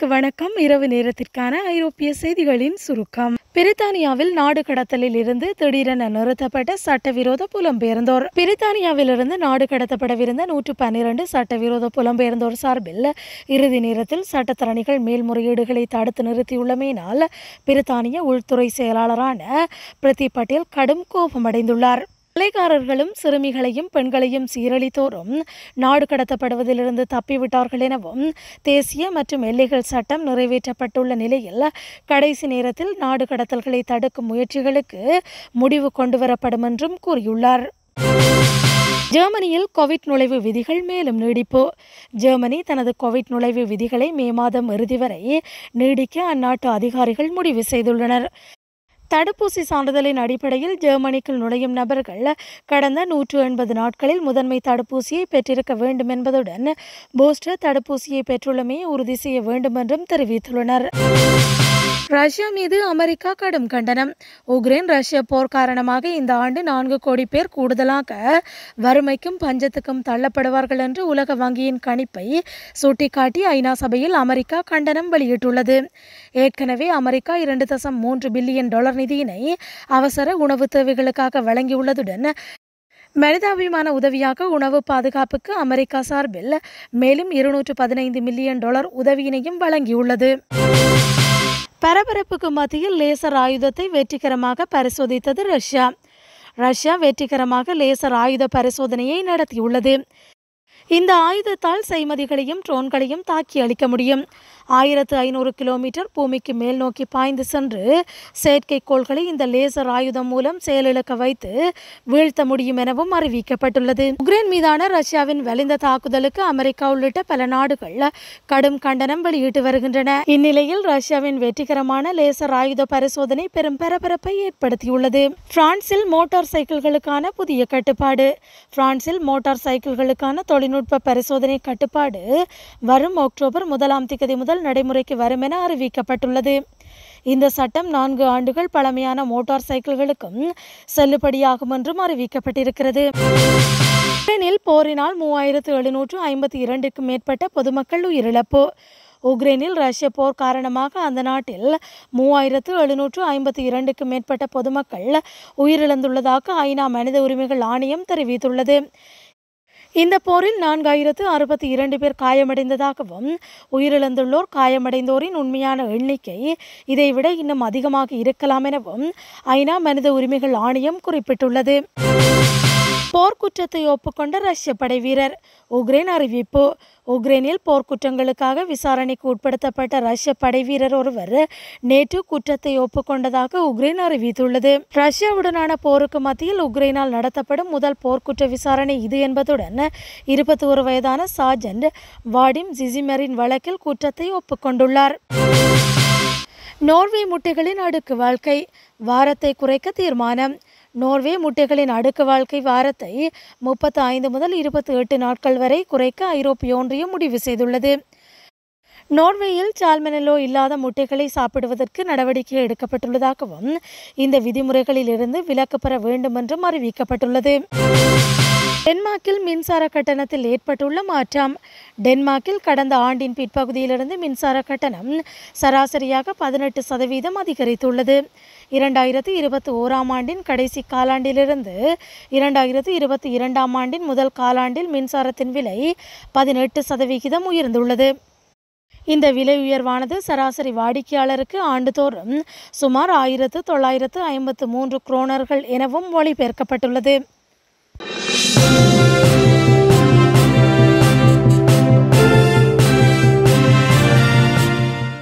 நேயர்களுக்கு வணக்கம் இரவு நேரத்திற்கான ஐரோப்பிய செய்திகளின் சுருக்கம் பிரித்தானியாவில் நாடு கடத்தலில் இருந்து திடீரென நிறுத்தப்பட்ட சட்டவிரோத புலம்பெயர்ந்தோர் பிரித்தானியாவிலிருந்து நாடு கடத்தப்படவிருந்த நூற்று பன்னிரண்டு சட்டவிரோத புலம்பெயர்ந்தோர் சார்பில் இறுதி நேரத்தில் சட்டத்தரணிகள் மேல்முறையீடுகளை தடுத்து நிறுத்தியுள்ளமையினால் பிரித்தானிய உள்துறை செயலாளரான பிரதி பட்டேல் கடும் கோபமடைந்துள்ளார் கொலைகாரர்களும் சிறுமிகளையும் பெண்களையும் சீரழித்தோரும் நாடு கடத்தப்படுவதிலிருந்து தப்பிவிட்டார்கள் எனவும் தேசிய மற்றும் எல்லைகள் சட்டம் நிறைவேற்றப்பட்டுள்ள நிலையில் கடைசி நேரத்தில் நாடு கடத்தல்களை தடுக்கும் முயற்சிகளுக்கு முடிவு கொண்டுவரப்படும் என்றும் கூறியுள்ளார் ஜெர்மனியில் கோவிட் நுழைவு விதிகள் மேலும் நீடிப்பு ஜெர்மனி தனது கோவிட் நுழைவு விதிகளை மே மாதம் இறுதி வரை நீடிக்க அந்நாட்டு அதிகாரிகள் முடிவு செய்துள்ளனர் தடுப்பூசி சான்றிதழின் அடிப்படையில் ஜெர்மனிக்குள் நுழையும் நபர்கள் கடந்த நூற்று எண்பது நாட்களில் முதன்மை தடுப்பூசியை பெற்றிருக்க வேண்டும் என்பதுடன் பூஸ்டர் தடுப்பூசியை பெற்றுள்ளமையை உறுதி செய்ய வேண்டும் என்றும் தெரிவித்துள்ளனர் ரஷ்யா மீது அமெரிக்கா கடும் கண்டனம் உக்ரைன் ரஷ்ய போர் காரணமாக இந்த ஆண்டு நான்கு கோடி பேர் கூடுதலாக வறுமைக்கும் பஞ்சத்துக்கும் தள்ளப்படுவார்கள் என்று உலக வங்கியின் கணிப்பை சுட்டிக்காட்டி ஐநா சபையில் அமெரிக்கா கண்டனம் வெளியிட்டுள்ளது ஏற்கனவே அமெரிக்கா இரண்டு தசம் மூன்று பில்லியன் டாலர் நிதியினை அவசர உணவு தேவைகளுக்காக வழங்கியுள்ளதுடன் மனிதாபிமான உதவியாக உணவு பாதுகாப்புக்கு அமெரிக்கா சார்பில் மேலும் இருநூற்று பதினைந்து மில்லியன் டாலர் உதவியினையும் வழங்கியுள்ளது பரபரப்புக்கு மத்தியில் லேசர் ஆயுதத்தை வெற்றிகரமாக பரிசோதித்தது ரஷ்யா ரஷ்யா வெற்றிகரமாக லேசர் ஆயுத பரிசோதனையை நடத்தியுள்ளது இந்த ஆயுதத்தால் செய்மதிகளையும் ட்ரோன்களையும் தாக்கி அளிக்க முடியும் ஆயிரத்து ஐநூறு கிலோமீட்டர் பூமிக்கு மேல் நோக்கி பாய்ந்து சென்று செயற்கைக்கோள்களை இந்த லேசர் ஆயுதம் மூலம் செயலிழக்க வைத்து வீழ்த்த முடியும் எனவும் அறிவிக்கப்பட்டுள்ளது உக்ரைன் மீதான ரஷ்யாவின் வலிந்த தாக்குதலுக்கு அமெரிக்கா உள்ளிட்ட பல நாடுகள் கடும் கண்டனம் வெளியிட்டு வருகின்றன இந்நிலையில் ரஷ்யாவின் வெற்றிகரமான லேசர் ஆயுத பரிசோதனை பெரும் பரபரப்பை ஏற்படுத்தியுள்ளது பிரான்சில் மோட்டார் சைக்கிள்களுக்கான புதிய கட்டுப்பாடு பிரான்சில் மோட்டார் சைக்கிள்களுக்கான தொழில் தொழில்நுட்ப பரிசோதனை கட்டுப்பாடு வரும் அக்டோபர் முதலாம் திகதி முதல் நடைமுறைக்கு வரும் என அறிவிக்கப்பட்டுள்ளது இந்த சட்டம் நான்கு ஆண்டுகள் பழமையான மோட்டார் சைக்கிள்களுக்கும் செல்லுபடியாகும் என்றும் அறிவிக்கப்பட்டிருக்கிறது உக்ரைனில் போரினால் மூவாயிரத்து எழுநூற்று ஐம்பத்தி இரண்டுக்கும் மேற்பட்ட பொதுமக்கள் உயிரிழப்பு உக்ரைனில் ரஷ்ய போர் காரணமாக அந்த நாட்டில் மூவாயிரத்து எழுநூற்று ஐம்பத்தி இரண்டுக்கும் மேற்பட்ட பொதுமக்கள் உயிரிழந்துள்ளதாக ஐநா மனித உரிமைகள் ஆணையம் தெரிவித்துள்ளது இந்த போரில் நான்காயிரத்து அறுபத்தி இரண்டு பேர் காயமடைந்ததாகவும் உயிரிழந்துள்ளோர் காயமடைந்தோரின் உண்மையான எண்ணிக்கை இதைவிட இன்னும் அதிகமாக இருக்கலாம் எனவும் ஐநா மனித உரிமைகள் ஆணையம் குறிப்பிட்டுள்ளது போர்க்குற்றத்தை ஒப்புக்கொண்ட ரஷ்ய படை வீரர் உக்ரைன் அறிவிப்பு உக்ரைனில் போர்க்குற்றங்களுக்காக விசாரணைக்கு உட்படுத்தப்பட்ட ரஷ்ய படை வீரர் ஒருவர் நேற்று குற்றத்தை ஒப்புக்கொண்டதாக உக்ரைன் அறிவித்துள்ளது ரஷ்யாவுடனான போருக்கு மத்தியில் உக்ரைனால் நடத்தப்படும் முதல் போர்க்குற்ற விசாரணை இது என்பதுடன் இருபத்தி ஒரு வயதான சார்ஜன்ட் வாடிம் ஜிசிமரின் வழக்கில் குற்றத்தை ஒப்புக்கொண்டுள்ளார் நோர்வே முட்டைகளின் அடுக்கு வாழ்க்கை வாரத்தை குறைக்க தீர்மானம் நோர்வே முட்டைகளின் அடுக்கு வாழ்க்கை வாரத்தை முப்பத்து ஐந்து முதல் இருபத்தி எட்டு நாட்கள் வரை குறைக்க ஐரோப்பிய ஒன்றியம் முடிவு செய்துள்ளது நோர்வேயில் சால்மெனலோ இல்லாத முட்டைகளை சாப்பிடுவதற்கு நடவடிக்கை எடுக்கப்பட்டுள்ளதாகவும் இந்த விதிமுறைகளிலிருந்து விலக்கு பெற வேண்டும் என்றும் அறிவிக்கப்பட்டுள்ளது டென்மார்க்கில் மின்சார கட்டணத்தில் ஏற்பட்டுள்ள மாற்றம் டென்மார்க்கில் கடந்த ஆண்டின் பிற்பகுதியிலிருந்து மின்சார கட்டணம் சராசரியாக பதினெட்டு சதவீதம் அதிகரித்துள்ளது இரண்டாயிரத்தி இருபத்தி ஓராம் ஆண்டின் கடைசி காலாண்டிலிருந்து இரண்டாயிரத்தி இருபத்தி இரண்டாம் ஆண்டின் முதல் காலாண்டில் மின்சாரத்தின் விலை பதினெட்டு சதவிகிதம் உயர்ந்துள்ளது இந்த விலை உயர்வானது சராசரி வாடிக்கையாளருக்கு ஆண்டுதோறும் சுமார் ஆயிரத்து தொள்ளாயிரத்து ஐம்பத்து மூன்று குரோனர்கள் எனவும் மொழிபெயர்க்கப்பட்டுள்ளது Thank you.